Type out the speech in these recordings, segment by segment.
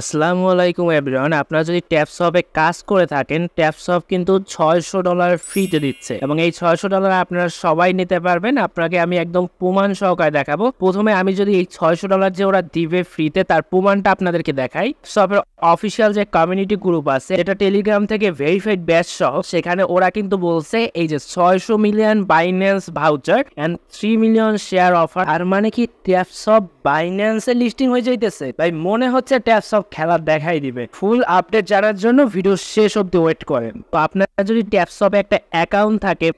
আসসালামু আলাইকুম এভরিওয়ান আপনারা যদি ট্যাপস এ কাজ করে থাকেন ট্যাপস হপ কিন্তু ছয়শো ডলার ফ্রিতে দিচ্ছে এবং এই ছয়শো ডলার আপনারা সবাই নিতে পারবেন আপনাকে আমি একদম প্রমাণ সহকারে দেখাবো প্রথমে আমি যদি এই ছয়শো ডলার যে ওরা দিবে ফ্রিতে তার প্রমাণটা আপনাদেরকে দেখাই সব অফিসিয়াল যে কমিউনিটি গ্রুপ আছে এটা টেলিগ্রাম থেকে ভেরিফাইড ব্যাচ সহ সেখানে ওরা কিন্তু বলছে এই যে ছয়শো million Binance voucher and three million share offer আর মানে কি ট্যাপস বাইন্যান্স বাইন্যান্সে লিস্টিং হয়ে যাইতেছে তাই মনে হচ্ছে ট্যাপস খেলা দেখাই দিবে ফুল আপডেট জানার জন্য ভিডিও শেষ অব্দি ওয়েট করেন তো আপনারা যদি ট্যাপসপে একটা অ্যাকাউন্ট থাকে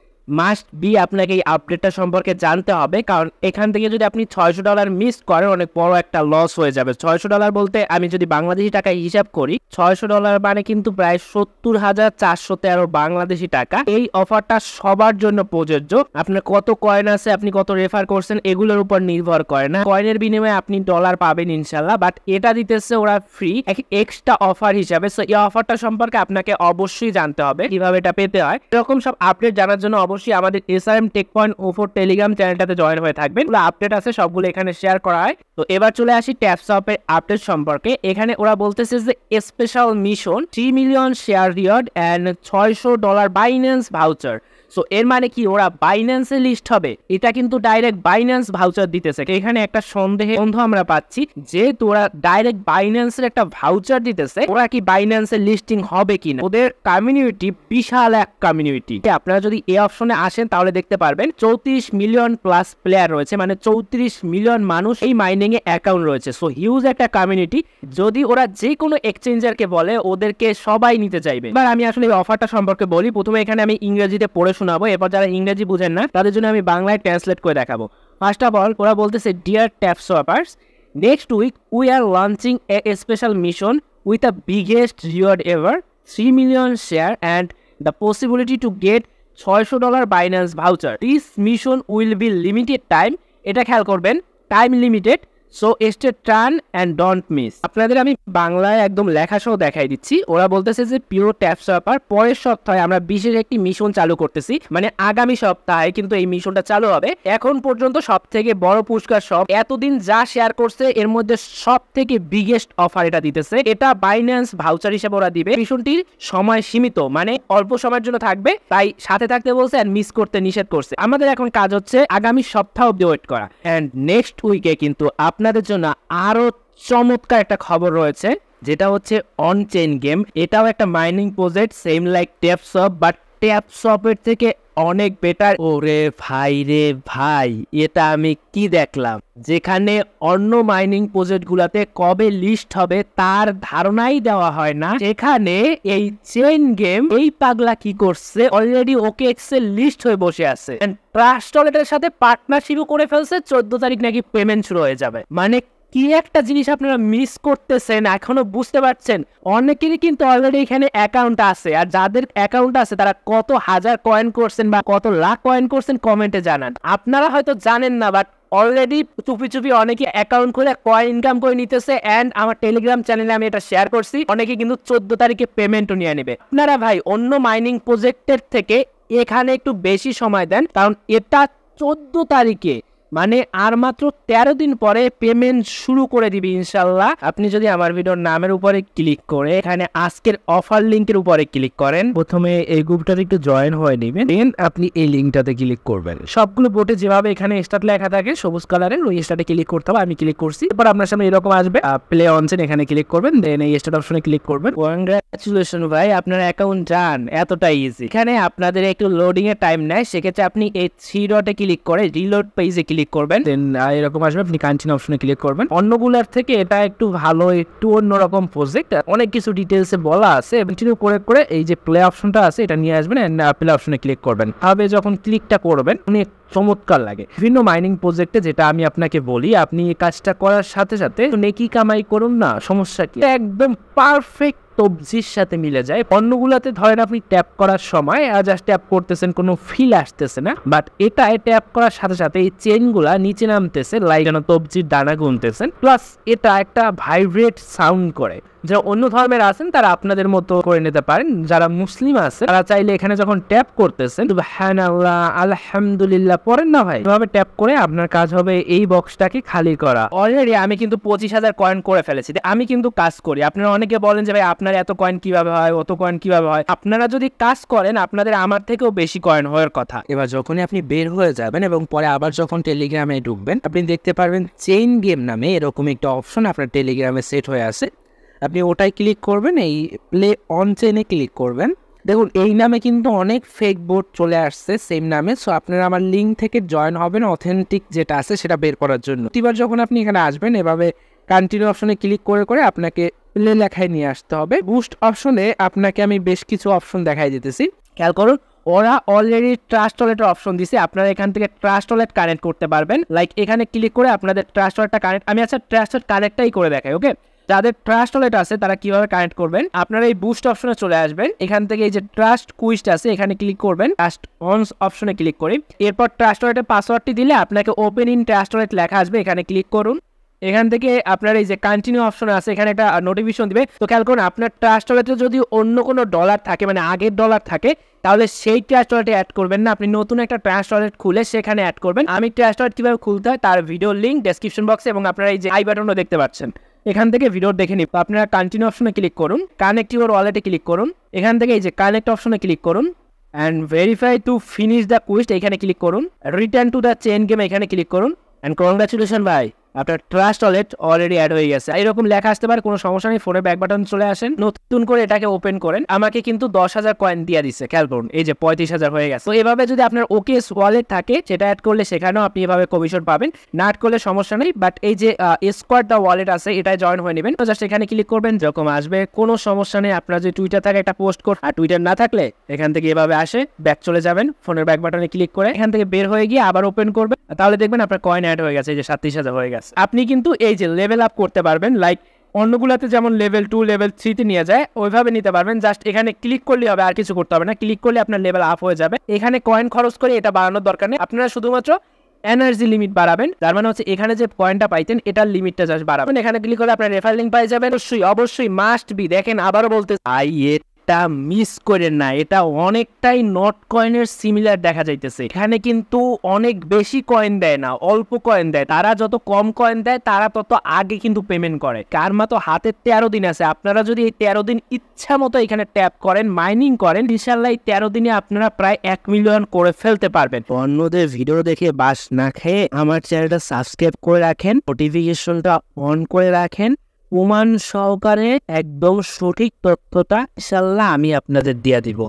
মাস্ট বি আপনাকে এই আপডেটটা সম্পর্কে জানতে হবে কারণ এখান থেকে যদি আপনি ছয়শো ডলার মিস করেন অনেক বড় একটা লস হয়ে যাবে ছয়শো ডলার বলতে আমি যদি বাংলাদেশি টাকায় হিসাব করি ছয়শো ডলার মানে কিন্তু প্রায় সত্তর হাজার চারশো তেরো বাংলাদেশি টাকা এই অফারটা সবার জন্য প্রযোজ্য আপনার কত কয়েন আছে আপনি কত রেফার করছেন এগুলোর উপর নির্ভর করে না কয়েনের বিনিময়ে আপনি ডলার পাবেন ইনশাল্লাহ বাট এটা দিতেছে ওরা ফ্রি এক্সট্রা অফার হিসাবে সো এই অফারটা সম্পর্কে আপনাকে অবশ্যই জানতে হবে কিভাবে এটা পেতে হয় এরকম সব আপডেট জানার জন্য অবশ্যই অবশ্যই আমাদের S R M tech point four Telegram চ্যানেলটাতে জয়েন হয়ে থাকবেন আপডেট আছে সবগুলো এখানে শেয়ার করা হয় তো এবার চলে আসি ট্যাপসঅপের আপডেট সম্পর্কে এখানে ওরা বলতেছে যে special mission three million share reward and ছয়শো ডলার বাইন্যান্স ভাউচার সো এর মানে কি ওরা বাইন্যান্সে লিস্ট হবে এটা কিন্তু ডাইরেক্ট বাইন্যান্স ভাউচার দিতেছে এখানে একটা সন্দেহে বন্ধু আমরা পাচ্ছি যেহেতু ওরা ডাইরেক্ট বাইন্যান্সের একটা ভাউচার দিতেছে ওরা কি বাইন্যান্সের লিস্টিং হবে না ওদের কমিউনিটি বিশাল এক কমিউনিটি আপনারা যদি এই অপশনে আসেন তাহলে দেখতে পারবেন চৌত্রিশ মিলিয়ন প্লাস প্লেয়ার রয়েছে মানে চৌত্রিশ মিলিয়ন মানুষ এই মাইনিং এ অ্যাকাউন্ট রয়েছে সো হিউজ একটা কমিউনিটি যদি ওরা যে কোনো এক্সচেঞ্জারকে বলে ওদেরকে সবাই নিতে চাইবে এবার আমি আসলে এই অফারটা সম্পর্কে বলি প্রথমে এখানে আমি ইংরেজিতে পড়ে শোনাবো এরপর যারা ইংরেজি বুঝেন না তাদের জন্য আমি বাংলায় ট্রান্সলেট করে দেখাবো ফার্স্ট অফ অল ওরা বলতেছে dear tap swappers next week we are launching a special mission with the biggest reward ever three million share and the possibility to get ছয়শো dollar Binance voucher this mission will be limited time এটা খেয়াল করবেন time limited so stay টার্ন and don't miss আপনাদের আমি বাংলায় একদম লেখা সহ দেখাই দিচ্ছি ওরা বলতেছে যে পিওর ট্যাপ সপার পরের সপ্তাহে আমরা বিশেষ একটি মিশন চালু করতেছি মানে আগামী সপ্তাহে কিন্তু এই মিশনটা চালু হবে এখন পর্যন্ত সব থেকে বড় পুরস্কার সব এতদিন যা শেয়ার করছে এর মধ্যে সব থেকে বিগেস্ট অফার এটা দিতেছে এটা বাইন্যান্স ভাউচার হিসেবে ওরা দিবে মিশনটির সময় সীমিত মানে অল্প সময়ের জন্য থাকবে তাই সাথে থাকতে বলছে অ্যান্ড মিস করতে নিষেধ করছে আমাদের এখন কাজ হচ্ছে আগামী সপ্তাহ অব্দি ওয়েট করা অ্যান্ড নেক্সট উইকে কিন্তু আপনার আপনাদের জন্য আরও চমৎকার একটা খবর রয়েছে যেটা হচ্ছে অন চেইন গেম এটাও একটা mining project same like Taps but tap শপের থেকে অনেক বেটার ওরে ভাই রে ভাই এটা আমি কি দেখলাম যেখানে অন্য মাইনিং প্রজেক্টগুলোতে কবে লিস্ট হবে তার ধারণাই দেওয়া হয় না এখানে এই চেইন গেম এই পাগলা কি করছে অলরেডি ওকে লিস্ট হয়ে বসে আছে ট্রাস্ট ওয়ালেটের সাথে পার্টনারশিপও করে ফেলছে চোদ্দ তারিখ নাকি পেমেন্ট শুরু হয়ে যাবে মানে কি একটা জিনিস আপনারা মিস করতেছেন এখনো বুঝতে পারছেন অনেকেরই কিন্তু অলরেডি এখানে অ্যাকাউন্ট আছে আর যাদের অ্যাকাউন্ট আছে তারা কত হাজার কয়েন করছেন বা কত লাখ কয়েন করছেন কমেন্টে জানান আপনারা হয়তো জানেন না বাট অলরেডি চুপি চুপি অনেকে অ্যাকাউন্ট খুলে কয়েন ইনকাম করে নিতেছে অ্যান্ড আমার টেলিগ্রাম চ্যানেলে আমি এটা শেয়ার করছি অনেকে কিন্তু চোদ্দ তারিখে পেমেন্টও নিয়ে নেবে আপনারা ভাই অন্য মাইনিং প্রজেক্টের থেকে এখানে একটু বেশি সময় দেন কারণ এটা চোদ্দ তারিখে মানে আর মাত্র তেরো দিন পরে পেমেন্ট শুরু করে দিবি ইনশাল্লাহ আপনি যদি আমার ভিডিওর নামের উপরে ক্লিক করে এখানে আজকের অফার লিঙ্কের উপরে ক্লিক করেন প্রথমে এই গ্রুপটাতে একটু জয়েন হয়ে নেবেন দেন আপনি এই লিঙ্কটাতে ক্লিক করবেন সবগুলো বোটে যেভাবে এখানে স্টার্ট লেখা থাকে সবুজ কালারের ওই স্টার্টে ক্লিক করতে হবে আমি ক্লিক করছি এরপর আপনার সামনে এরকম আসবে প্লে অনসেন এখানে ক্লিক করবেন দেন এই স্টার্ট অপশনে ক্লিক করবেন কংগ্রাচুলেশন ভাই আপনার অ্যাকাউন্ট ডান এতটাই ইজি এখানে আপনাদের একটু লোডিং এর টাইম নেয় সেক্ষেত্রে আপনি এই থ্রি ডটে ক্লিক করে রিলোড পেজে ক্লিক ক্লিক করবেন দেন এরকম আসবে আপনি কান্টিনিউ অপশনে ক্লিক করবেন অন্যগুলার থেকে এটা একটু ভালো একটু অন্যরকম প্রজেক্ট অনেক কিছু ডিটেলসে বলা আছে কন্টিনিউ করে করে এই যে প্লে অপশনটা আছে এটা নিয়ে আসবেন অ্যান্ড প্লে অপশনে ক্লিক করবেন ভাবে যখন ক্লিকটা করবেন অনেক চমৎকার লাগে বিভিন্ন মাইনিং প্রজেক্টে যেটা আমি আপনাকে বলি আপনি এই কাজটা করার সাথে সাথে নেকি কামাই করুন না সমস্যা কি একদম পারফেক্ট তবজির সাথে মিলে যায় অন্যগুলাতে ধরেন আপনি ট্যাপ করার সময় জাস্ট ট্যাপ করতেছেন কোনো ফিল আসতেছে না বাট এটায় ট্যাপ করার সাথে সাথে এই চেনগুলা নিচে নামতেছে লাইক যেন তবজির দানা গুনতেছেন প্লাস এটা একটা ভাইব্রেট সাউন্ড করে যারা অন্য ধর্মের আছেন তারা আপনাদের মতো করে নিতে পারেন যারা মুসলিম আছে তারা চাইলে এখানে যখন ট্যাপ করতেছেন আলহামদুলিল্লাহ পড়েন না ভাই এভাবে ট্যাপ করে আপনার কাজ হবে এই বক্সটাকে খালি করা অলরেডি আমি কিন্তু পঁচিশ হাজার কয়েন করে ফেলেছি আমি কিন্তু কাজ করি আপনারা অনেকে বলেন যে ভাই আপনার এত কয়েন কিভাবে হয় অত কয়েন কিভাবে হয় আপনারা যদি কাজ করেন আপনাদের আমার থেকেও বেশি কয়েন হওয়ার কথা এবার যখনই আপনি বের হয়ে যাবেন এবং পরে আবার যখন টেলিগ্রামে ঢুকবেন আপনি দেখতে পারবেন চেইন গেম নামে এরকম একটা অপশন আপনার টেলিগ্রামে সেট হয়ে আছে আপনি ওটাই ক্লিক করবেন এই প্লে অন চেনে ক্লিক করবেন দেখুন এই নামে কিন্তু অনেক ফেক বোর্ড চলে আসছে সেম নামে সো আপনারা আমার লিঙ্ক থেকে জয়েন হবেন অথেন্টিক যেটা আছে সেটা বের করার জন্য প্রতিবার যখন আপনি এখানে আসবেন এভাবে কান্টিনিউ অপশনে ক্লিক করে করে আপনাকে প্লে লেখায় নিয়ে আসতে হবে বুস্ট অপশনে আপনাকে আমি বেশ কিছু অপশন দেখাই দিতেছি খেয়াল করুন ওরা অলরেডি ট্রাস্ট ওয়ালেটের অপশন দিছে আপনারা এখান থেকে ট্রাস্ট ওয়ালেট কানেক্ট করতে পারবেন লাইক এখানে ক্লিক করে আপনাদের ট্রাস্ট ওয়ালেটটা কানেক্ট আমি আচ্ছা ট্রাস্ট ওয়ালেট কানেক্টটাই করে দেখাই ওকে যাদের ট্রাস্ট ওয়ালেট আছে তারা কিভাবে কানেক্ট করবেন আপনারা এই বুস্ট অপশনে চলে আসবেন এখান থেকে এই যে ট্রাস্ট কুইস্ট আছে এখানে ক্লিক করবেন ট্রাস্ট অনস অপশনে ক্লিক করি এরপর ট্রাস্ট ওয়ালেটের পাসওয়ার্ডটি দিলে আপনাকে ওপেন ইন ট্রাস্ট ওয়ালেট লেখা আসবে এখানে ক্লিক করুন এখান থেকে আপনার এই যে কন্টিনিউ অপশন আছে এখানে একটা নোটিফিকেশন দিবে তো খেয়াল করুন আপনার ট্রাস্ট ওয়ালেটে যদি অন্য কোনো ডলার থাকে মানে আগের ডলার থাকে তাহলে সেই ট্রাস্ট ওয়ালেটে অ্যাড করবেন না আপনি নতুন একটা ট্রাস্ট ওয়ালেট খুলে সেখানে অ্যাড করবেন আমি ট্রাস্ট ওয়ালেট কীভাবে খুলতে হয় তার ভিডিও লিঙ্ক ডেসক্রিপশন বক্সে এবং আপনারা এই যে আই বাটনও দেখতে পাচ্ছেন এখান থেকে ভিডিও দেখে নিব আপনারা কান্টিনিউ অপশনে ক্লিক করুন কানেক্ট ইউর ওয়ালেটে ক্লিক করুন এখান থেকে এই যে কানেক্ট অপশনে ক্লিক করুন and verify to finish the quest এখানে ক্লিক করুন return to the chain game এখানে ক্লিক করুন অ্যান্ড কংগ্রাচুলেশন ভাই আপনার ট্রাস্ট ওয়ালেট অলরেডি অ্যাড হয়ে গেছে এরকম লেখা আসতে পারে কোনো সমস্যা নেই ফোনে ব্যাক বাটন চলে আসেন নতুন করে এটাকে ওপেন করেন আমাকে কিন্তু দশ হাজার কয়েন দিয়ে দিচ্ছে খেয়াল করুন এই যে পঁয়ত্রিশ হাজার হয়ে গেছে তো এভাবে যদি আপনার ওকে ওয়ালেট থাকে সেটা অ্যাড করলে সেখানেও আপনি এভাবে কমিশন পাবেন না অ্যাড করলে সমস্যা নেই বাট এই যে স্কোয়াড দ্য ওয়ালেট আছে এটা জয়েন হয়ে নেবেন তো জাস্ট এখানে ক্লিক করবেন যেরকম আসবে কোনো সমস্যা নেই আপনার যে টুইটার থাকে একটা পোস্ট কর আর টুইটার না থাকলে এখান থেকে এভাবে আসে ব্যাক চলে যাবেন ফোনের ব্যাক বাটনে ক্লিক করে এখান থেকে বের হয়ে গিয়ে আবার ওপেন করবেন তাহলে দেখবেন আপনার কয়েন অ্যাড হয়ে গেছে এই যে সাতত্রিশ হাজার হয়ে গেছে ব্যাস আপনি কিন্তু এই যে লেভেল আপ করতে পারবেন লাইক অন্যগুলোতে যেমন লেভেল টু লেভেল থ্রিতে নিয়ে যায় ওইভাবে নিতে পারবেন জাস্ট এখানে ক্লিক করলে হবে আর কিছু করতে হবে না ক্লিক করলে আপনার লেভেল আপ হয়ে যাবে এখানে কয়েন খরচ করে এটা বাড়ানোর দরকার নেই আপনারা শুধুমাত্র এনার্জি লিমিট বাড়াবেন তার মানে হচ্ছে এখানে যে পয়েন্টটা পাইতেন এটার লিমিটটা জাস্ট বাড়াবেন এখানে ক্লিক করলে আপনার রেফার লিঙ্ক পাই যাবেন অবশ্যই অবশ্যই মাস্ট বি দেখেন আবারও বলতে আই এটা মিস করে না এটা অনেকটাই নট কয়েনের সিমিলার দেখা যাইতেছে এখানে কিন্তু অনেক বেশি কয়েন দেয় না অল্প কয়েন দেয় তারা যত কম কয়েন দেয় তারা তত আগে কিন্তু পেমেন্ট করে কারমা তো হাতের তেরো দিন আছে আপনারা যদি এই তেরো দিন ইচ্ছা মতো এখানে ট্যাপ করেন মাইনিং করেন ইনশাল্লাহ এই তেরো দিনে আপনারা প্রায় এক মিলিয়ন করে ফেলতে পারবেন অন্যদের ভিডিও দেখে বাস না খেয়ে আমার চ্যানেলটা সাবস্ক্রাইব করে রাখেন নোটিফিকেশনটা অন করে রাখেন প্রমাণ সহকারে একদম সঠিক তথ্যটা ইনশাল্লাহ আমি আপনাদের দিয়ে দিব